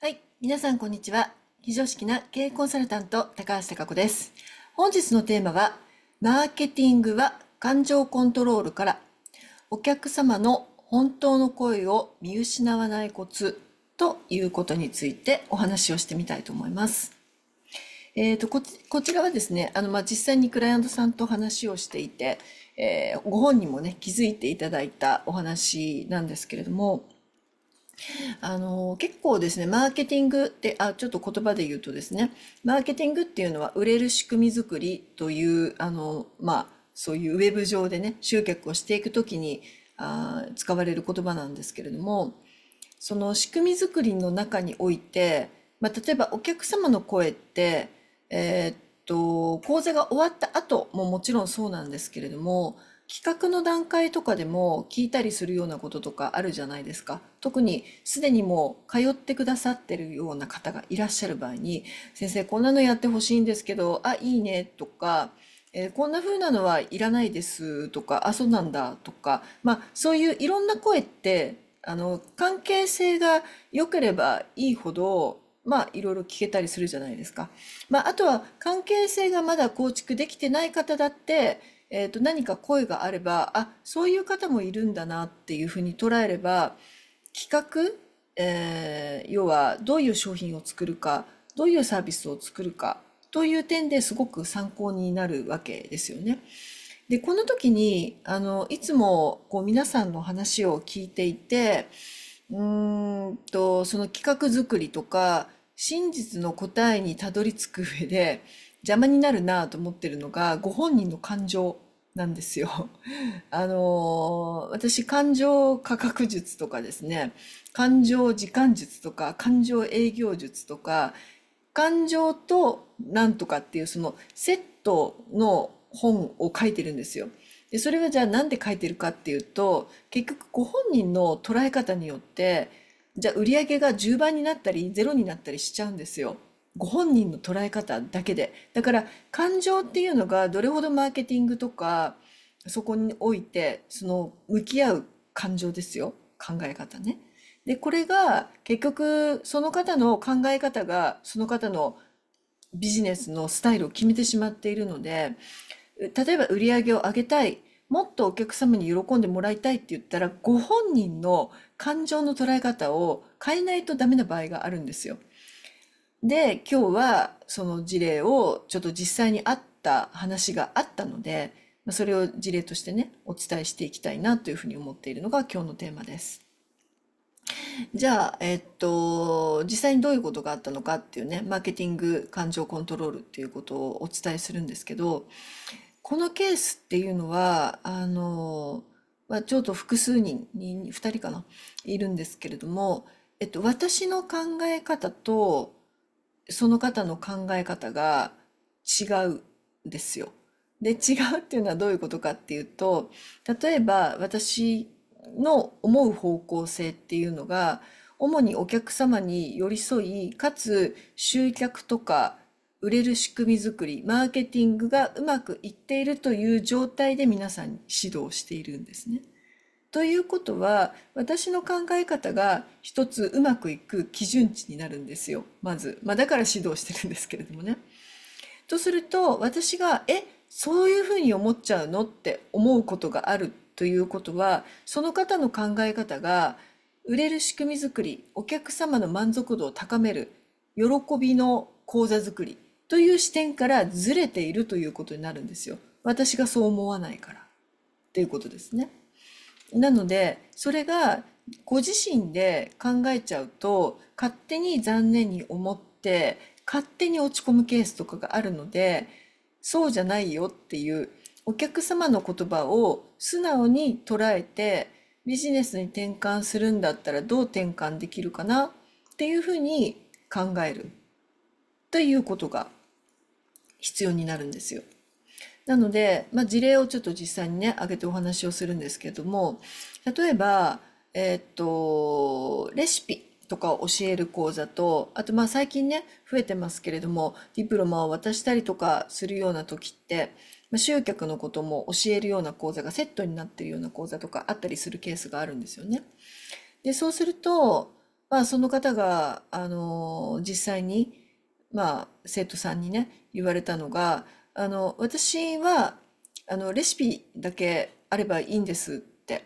はい。皆さん、こんにちは。非常識な経営コンサルタント、高橋貴子です。本日のテーマは、マーケティングは感情コントロールから、お客様の本当の声を見失わないコツということについてお話をしてみたいと思います。えーと、ちこちらはですねあの、まあ、実際にクライアントさんと話をしていて、えー、ご本人もね気づいていただいたお話なんですけれども、あの結構ですねマーケティングってあちょっと言葉で言うとですねマーケティングっていうのは売れる仕組み作りというあの、まあ、そういうウェブ上でね集客をしていく時にあ使われる言葉なんですけれどもその仕組み作りの中において、まあ、例えばお客様の声って、えー、っと講座が終わった後ももちろんそうなんですけれども企画の段階とかでも聞いたりするようなこととかあるじゃないですか特にすでにもう通ってくださってるような方がいらっしゃる場合に「先生こんなのやってほしいんですけどあいいね」とかえー、こんな風なのはいらないですとか、あ、そうなんだとか、まあ、そういういろんな声って、あの、関係性が良ければいいほど、まあ、いろいろ聞けたりするじゃないですか。まあ、あとは関係性がまだ構築できてない方だって、えーと、何か声があればあそういう方もいるんだなっていうふうに捉えれば企画、えー、要はどういう商品を作るかどういうサービスを作るかという点ですごく参考になるわけですよね。でこの時にあのいつもこう皆さんの話を聞いていてうんとその企画作りとか真実の答えにたどり着く上で邪魔になるなと思ってるのがご本人の感情なんですよ。あの私感情科学術とかですね感情時間術とか感情営業術とか感情となんとかっていうそのセットの本を書いてるんですよ。でそれはじゃあ何で書いてるかっていうと結局ご本人の捉え方によってじゃあ売り上げが10倍になったりゼロになったりしちゃうんですよ。ご本人の捉え方だけでだから感情っていうのがどれほどマーケティングとかそこにおいてその向き合う感情ですよ考え方ね。でこれが結局その方の考え方がその方のビジネスのスタイルを決めてしまっているので例えば売り上げを上げたいもっとお客様に喜んでもらいたいって言ったらご本人の感情の捉え方を変えないとダメな場合があるんですよ。で、今日はその事例をちょっと実際にあった話があったので、それを事例としてね、お伝えしていきたいなというふうに思っているのが今日のテーマです。じゃあ、えっと、実際にどういうことがあったのかっていうね、マーケティング感情コントロールっていうことをお伝えするんですけど、このケースっていうのは、あの、まあ、ちょっと複数人、2人かな、いるんですけれども、えっと、私の考え方と、その方の考え方が違うんですよ。で違うっていうのはどういうことかっていうと例えば私の思う方向性っていうのが主にお客様に寄り添いかつ集客とか売れる仕組みづくりマーケティングがうまくいっているという状態で皆さんに指導しているんですね。ということは私の考え方が一つうまくいく基準値になるんですよまず、まあ、だから指導してるんですけれどもね。とすると私が「えそういうふうに思っちゃうの?」って思うことがあるということはその方の考え方が売れる仕組みづくりお客様の満足度を高める喜びの講座づくりという視点からずれているということになるんですよ。私がそう思わないからっていうことですね。なのでそれがご自身で考えちゃうと勝手に残念に思って勝手に落ち込むケースとかがあるのでそうじゃないよっていうお客様の言葉を素直に捉えてビジネスに転換するんだったらどう転換できるかなっていうふうに考えるということが必要になるんですよ。なので、まあ、事例をちょっと実際にね挙げてお話をするんですけども例えば、えー、っとレシピとかを教える講座とあとまあ最近ね増えてますけれどもディプロマを渡したりとかするような時って集客のことも教えるような講座がセットになってるような講座とかあったりするケースがあるんですよね。でそうすると、まあ、その方が、あの実際に、まあ、生徒さんにね言われたのがあの私はあのレシピだけあればいいんですって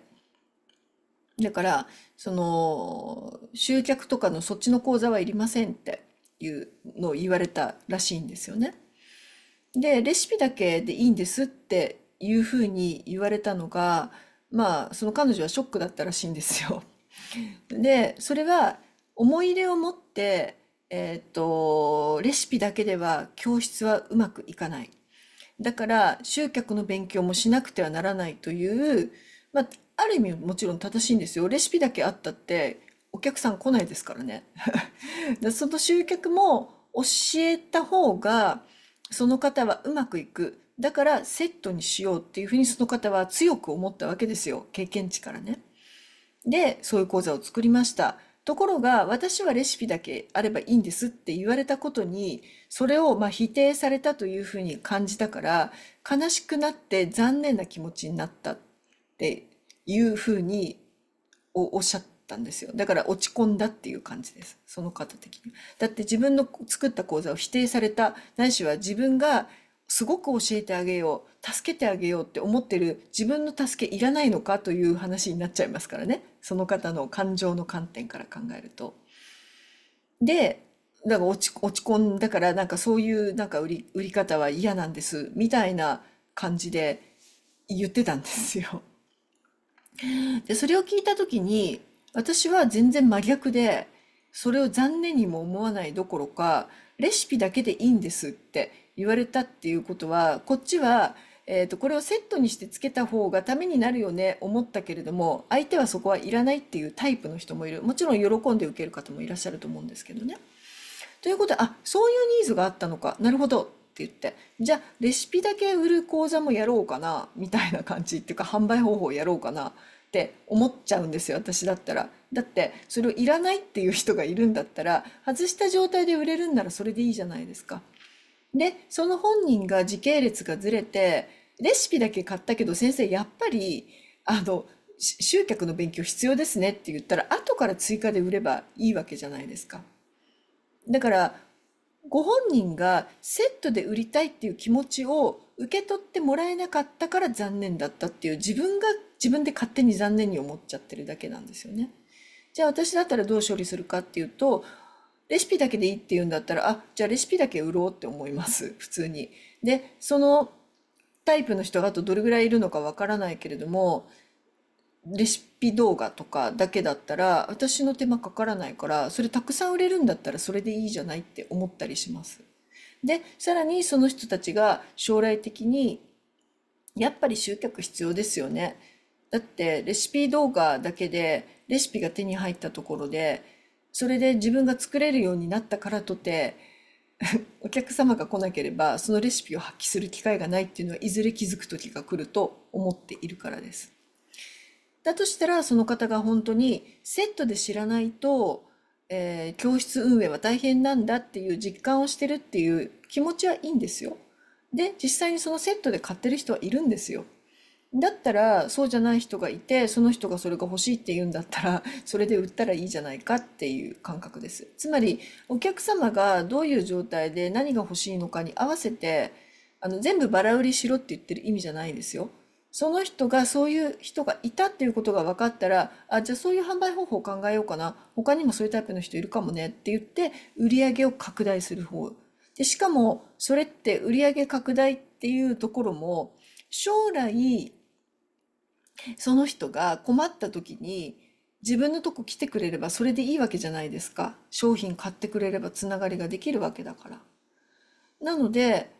だからその集客とかのそっちの講座はいりませんっていうのを言われたらしいんですよね。でレシピだけでいいんですっていうふうに言われたのがまあその彼女はショックだったらしいんですよ。でそれは思い入れを持って、えっと、とレシピだけでは教室はうまくいかない。だから集客の勉強もしなくてはならないという、まあ、ある意味もちろん正しいんですよ。レシピだけあったってお客さん来ないですからね。その集客も教えた方がその方はうまくいく。だからセットにしようっていうふうにその方は強く思ったわけですよ。経験値からね。で、そういう講座を作りました。ところが私はレシピだけあればいいんですって言われたことにそれをまあ否定されたというふうに感じたから悲しくなって残念な気持ちになったっていうふうにおっしゃったんですよだから落ち込んだっていう感じですその方的に。だって自分の作った講座を否定されたないしは自分がすごく教えてあげよう助けてあげようって思ってる自分の助けいらないのかという話になっちゃいますからねその方の感情の観点から考えると。でだから落ち落ち込んだからなんかそういうなんか売り売り方は嫌なんですみたいな感じで言ってたんですよ。でそれを聞いた時に私は全然真逆でそれを残念にも思わないどころかレシピだけでいいんですって言われたっていうことはこっちは、えーと、これをセットにしてつけた方がためになるよね思ったけれども相手はそこはいらないっていうタイプの人もいるもちろん喜んで受ける方もいらっしゃると思うんですけどね。ということであそういうニーズがあったのかなるほどって言ってじゃあレシピだけ売る講座もやろうかなみたいな感じっていうか販売方法やろうかなって思っちゃうんですよ私だったら。だってそれをいらないっていう人がいるんだったら外した状態で売れるんならそれでいいじゃないですか。でその本人が時系列がずれてレシピだけ買ったけど先生やっぱりあの集客の勉強必要ですねって言ったら後から追加で売ればいいわけじゃないですか。だからご本人がセットで売りたいっていう気持ちを受け取ってもらえなかったから残念だったっていう自分が自分で勝手に残念に思っちゃってるだけなんですよね。じゃあ私だったらどう処理するかっていうとレシピだけでいいって言うんだったらあじゃあレシピだけ売ろうって思います 普通に。でそのタイプの人があとどれぐらいいるのかわからないけれどもレシピ動画とかだけだったら私の手間かからないからそれたくさん売れるんだったらそれでいいじゃないって思ったりします。でさらにその人たちが将来的にやっぱり集客必要ですよねだってレシピ動画だけでレシピが手に入ったところでそれで自分が作れるようになったからとて お客様が来なければそのレシピを発揮する機会がないっていうのはいずれ気づく時が来ると思っているからです。だとしたらその方が本当にセットで知らないと、えー、教室運営は大変なんだっていう実感をしてるっていう気持ちはいいんですよ。で実際にそのセットで買ってる人はいるんですよ。だったらそうじゃない人がいてその人がそれが欲しいって言うんだったら それで売ったらいいじゃないかっていう感覚ですつまりお客様がどういう状態で何が欲しいのかに合わせてあの全部バラ売りしろって言ってる意味じゃないですよその人がそういう人がいたっていうことが分かったらあじゃあそういう販売方法を考えようかな他にもそういうタイプの人いるかもねって言って売り上げを拡大する方でしかもそれって売り上げ拡大っていうところも将来その人が困った時に自分のとこ来てくれればそれでいいわけじゃないですか。商品買ってくれればつながりができるわけだから。なので、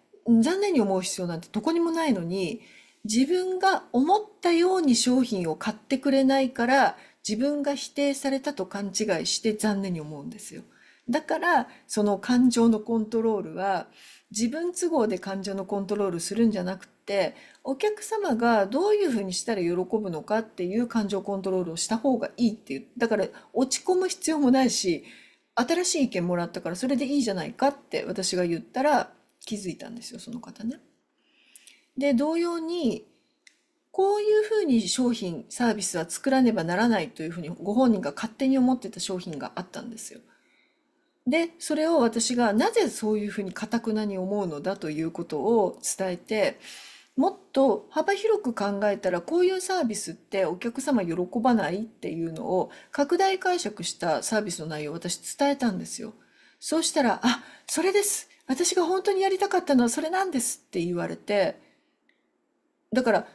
残念に思う必要なんてどこにもないのに、自分が思ったように商品を買ってくれないから、自分が否定されたと勘違いして残念に思うんですよ。だからその感情のコントロールは自分都合で感情のコントロールするんじゃなくてお客様がどういうふうにしたら喜ぶのかっていう感情コントロールをした方がいいっていうだから落ち込む必要もないし新しい意見もらったからそれでいいじゃないかって私が言ったら気づいたんですよその方ね。で同様にこういうふうに商品サービスは作らねばならないというふうにご本人が勝手に思ってた商品があったんですよ。でそれを私がなぜそういうふうにかたくなに思うのだということを伝えてもっと幅広く考えたらこういうサービスってお客様喜ばないっていうのを拡大解釈したサービスの内容を私伝えたんですよ。そうしたら「あそれです私が本当にやりたかったのはそれなんです」って言われてだから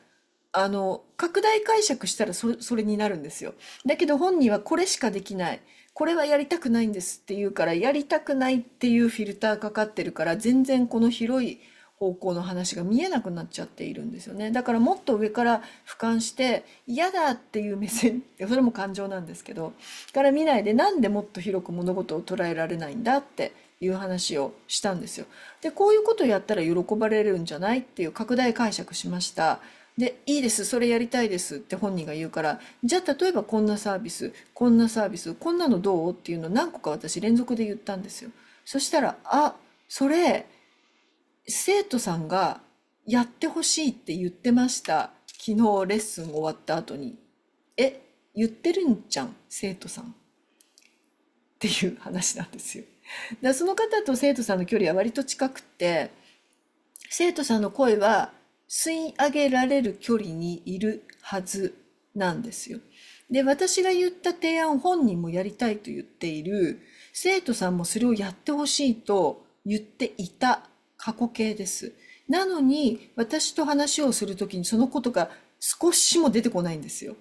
あの拡大解釈したらそれになるんですよ。だけど本人はこれしかできないこれはやりたくないんですって言うからやりたくないっていうフィルターかかってるから全然この広い方向の話が見えなくなっちゃっているんですよねだからもっと上から俯瞰して嫌だっていう目線それも感情なんですけどから見ないでなんでもっと広く物事を捉えられないんだっていう話をしたんですよ。でこういうことをやったら喜ばれるんじゃないっていう拡大解釈しました。でいいですそれやりたいですって本人が言うからじゃあ例えばこんなサービスこんなサービスこんなのどうっていうのを何個か私連続で言ったんですよ。そしたらあそれ生徒さんがやってほしいって言ってました昨日レッスン終わった後にえ言ってるんじゃん生徒さんっていう話なんですよ。だその方と生徒さんの距離は割と近くて生徒さんの声は吸い上げられる距離にいるはずなんですよ。で私が言った提案を本人もやりたいと言っている生徒さんもそれをやってほしいと言っていた過去形です。なのに私と話をする時にそのことが少しも出てこないんですよ。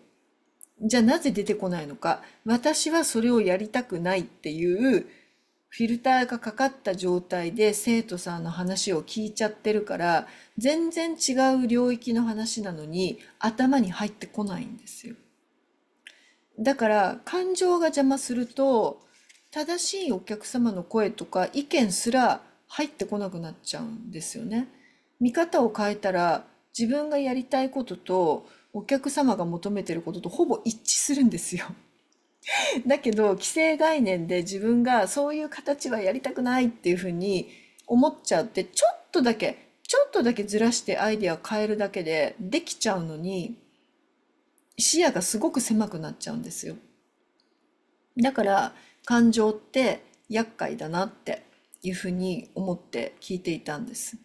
じゃあなぜ出てこないのか私はそれをやりたくないっていうフィルターがかかった状態で生徒さんの話を聞いちゃってるから全然違う領域の話なのに頭に入ってこないんですよ。だから感情が邪魔すると正しいお客様の声とか意見すら入ってこなくなっちゃうんですよね。見方を変えたら自分がやりたいこととお客様が求めてることとほぼ一致するんですよ。だけど既成概念で自分がそういう形はやりたくないっていうふうに思っちゃってちょっとだけちょっとだけずらしてアイデア変えるだけでできちゃうのに視野がすごく狭くなっちゃうんですよ。だから感情って厄介だなっていうふうに思って聞いていたんです。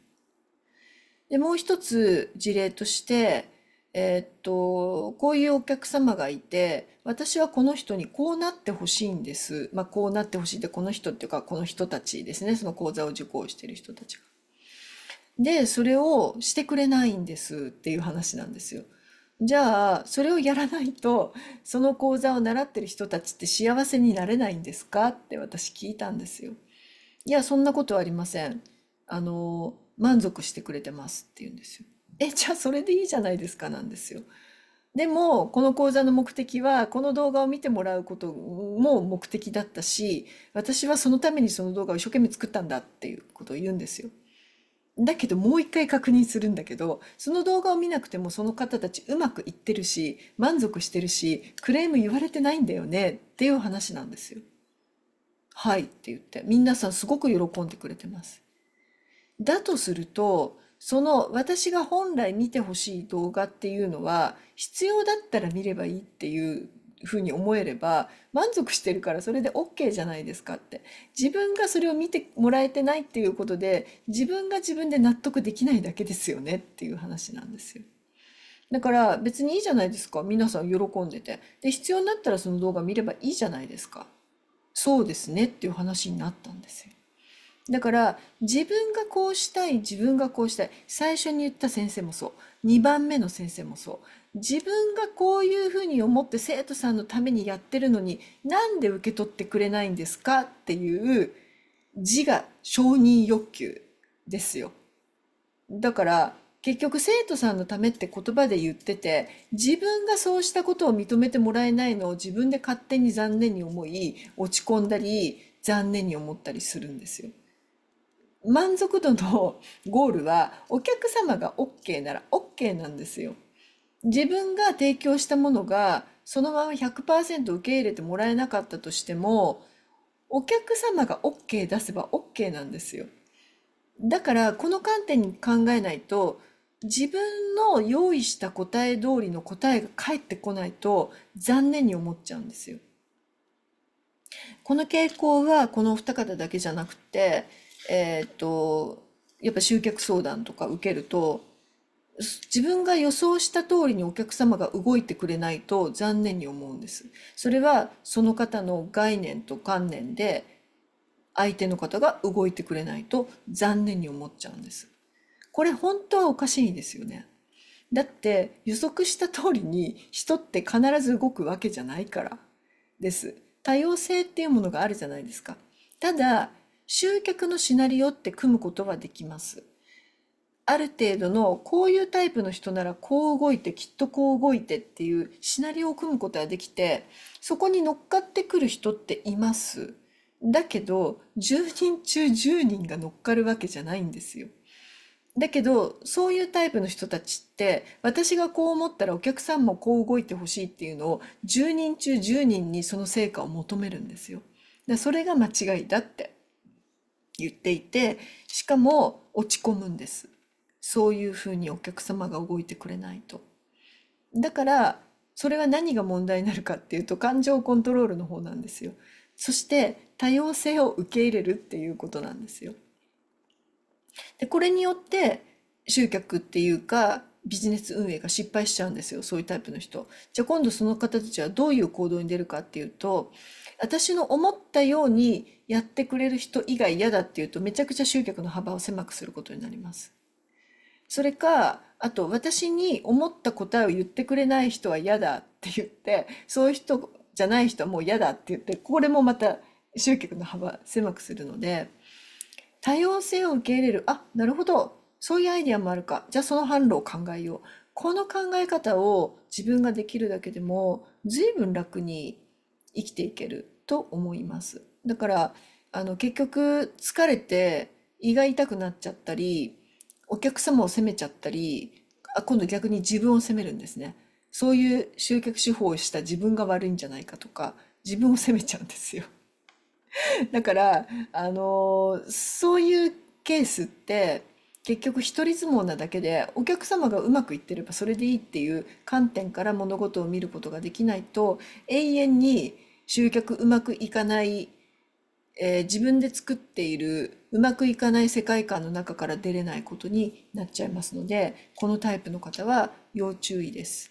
でもう一つ事例としてえっと、こういうお客様がいて、私はこの人にこうなってほしいんです。まあ、こうなってほしいって、この人っていうか、この人たちですね。その講座を受講してる人たちが。で、それをしてくれないんですっていう話なんですよ。じゃあ、それをやらないと、その講座を習ってる人たちって幸せになれないんですかって私聞いたんですよ。いや、そんなことはありません。あの、満足してくれてますって言うんですよ。え、じゃあそれでいいじゃないですかなんですよ。でも、この講座の目的は、この動画を見てもらうことも目的だったし、私はそのためにその動画を一生懸命作ったんだっていうことを言うんですよ。だけどもう一回確認するんだけど、その動画を見なくてもその方たちうまくいってるし、満足してるし、クレーム言われてないんだよねっていう話なんですよ。はいって言って、皆さんすごく喜んでくれてます。だとすると、その私が本来見てほしい動画っていうのは必要だったら見ればいいっていうふうに思えれば満足してるからそれで OK じゃないですかって自分がそれを見てもらえてないっていうことで自分が自分で納得できないだけですよねっていう話なんですよ。だから別にいいじゃないですか皆さん喜んでてで必要になったらその動画見ればいいじゃないですかそうですねっていう話になったんですよ。だから自分がこうしたい自分がこうしたい最初に言った先生もそう2番目の先生もそう自分がこういうふうに思って生徒さんのためにやってるのになんで受け取ってくれないんですかっていう自我承認欲求ですよ。だから結局生徒さんのためって言葉で言ってて自分がそうしたことを認めてもらえないのを自分で勝手に残念に思い落ち込んだり残念に思ったりするんですよ。満足度のゴールはお客様が OK なら OK なんですよ。自分が提供したものがそのまま100%受け入れてもらえなかったとしてもお客様が OK 出せば OK なんですよ。だからこの観点に考えないと自分の用意した答え通りの答えが返ってこないと残念に思っちゃうんですよ。この傾向はこのお二方だけじゃなくてえー、っと、やっぱ集客相談とか受けると、自分が予想した通りにお客様が動いてくれないと残念に思うんです。それはその方の概念と観念で相手の方が動いてくれないと残念に思っちゃうんです。これ本当はおかしいですよね。だって予測した通りに人って必ず動くわけじゃないからです。多様性っていうものがあるじゃないですか。ただ集客のシナリオって組むことはできます。ある程度のこういうタイプの人ならこう動いてきっとこう動いてっていうシナリオを組むことはできてそこに乗っかってくる人っています。だけど10人中10人が乗っかるわけじゃないんですよ。だけどそういうタイプの人たちって私がこう思ったらお客さんもこう動いてほしいっていうのを10人中10人にその成果を求めるんですよ。だそれが間違いだって。言っていてしかも落ち込むんですそういうふうにお客様が動いてくれないと。だからそれは何が問題になるかっていうと感情コントロールの方なんですよ。そして多様性を受け入れるっていうことなんですよ。でこれによって集客っていうかビジネス運営が失敗しちゃうんですよそういうタイプの人じゃあ今度その方たちはどういう行動に出るかっていうと私の思ったようにやってくれる人以外嫌だっていうとめちゃくちゃ集客の幅を狭くすることになりますそれかあと私に思った答えを言ってくれない人は嫌だって言ってそういう人じゃない人はもう嫌だって言ってこれもまた集客の幅狭くするので多様性を受け入れるあなるほどそういうアイデアもあるか。じゃあその販路を考えよう。この考え方を自分ができるだけでも随分楽に生きていけると思います。だからあの結局疲れて胃が痛くなっちゃったりお客様を責めちゃったりあ今度逆に自分を責めるんですね。そういう集客手法をした自分が悪いんじゃないかとか自分を責めちゃうんですよ。だからあのそういうケースって結局一人相撲なだけでお客様がうまくいってればそれでいいっていう観点から物事を見ることができないと永遠に集客うまくいかない、えー、自分で作っているうまくいかない世界観の中から出れないことになっちゃいますのでこのタイプの方は要注意です。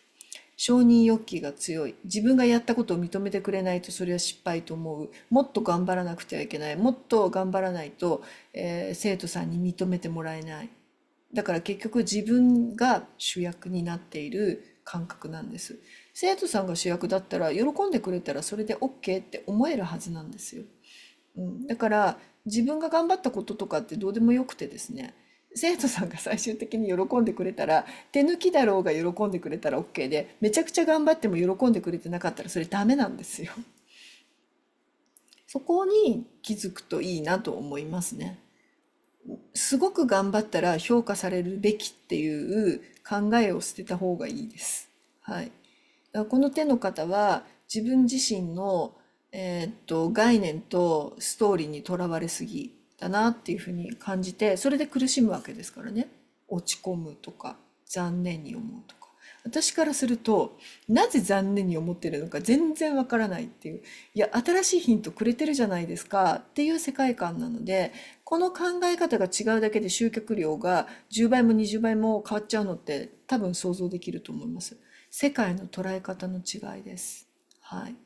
承認欲求が強い自分がやったことを認めてくれないとそれは失敗と思うもっと頑張らなくてはいけないもっと頑張らないと、えー、生徒さんに認めてもらえないだから結局自分が主役になっている感覚なんです生徒さんが主役だったら喜んでくれたらそれで OK って思えるはずなんですよ、うん、だから自分が頑張ったこととかってどうでもよくてですね生徒さんが最終的に喜んでくれたら手抜きだろうが喜んでくれたら OK でめちゃくちゃ頑張っても喜んでくれてなかったらそれダメなんですよ。そこに気づくといいなと思いますね。すごく頑張ったら評価されるべきっていう考えを捨てた方がいいです。はい、この手の方は自分自身の、えー、っと概念とストーリーにとらわれすぎだなっていうふうに感じてそれで苦しむわけですからね落ち込むとか残念に思うとか私からするとなぜ残念に思ってるのか全然わからないっていういや新しいヒントくれてるじゃないですかっていう世界観なのでこの考え方が違うだけで集客量が10倍も20倍も変わっちゃうのって多分想像できると思います。世界の捉え方の違いです。はい、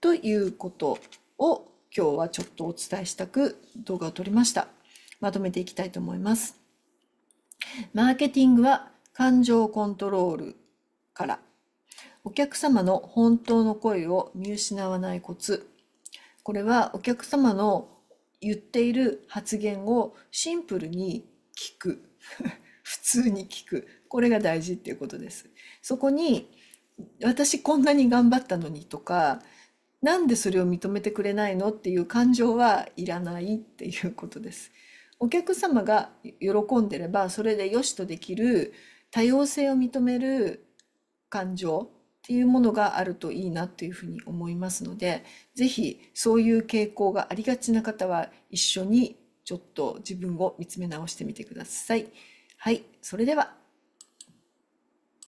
ということを今日はちょっとお伝えしたく動画を撮りました。まとめていきたいと思います。マーケティングは感情コントロールから、お客様の本当の声を見失わないコツ。これはお客様の言っている発言をシンプルに聞く。普通に聞く。これが大事っていうことです。そこに、私こんなに頑張ったのにとか、なんでそれを認めてくれないのっていう感情はいらないっていうことです。お客様が喜んでればそれで良しとできる多様性を認める感情っていうものがあるといいなというふうに思いますので是非そういう傾向がありがちな方は一緒にちょっと自分を見つめ直してみてください。はい、それでは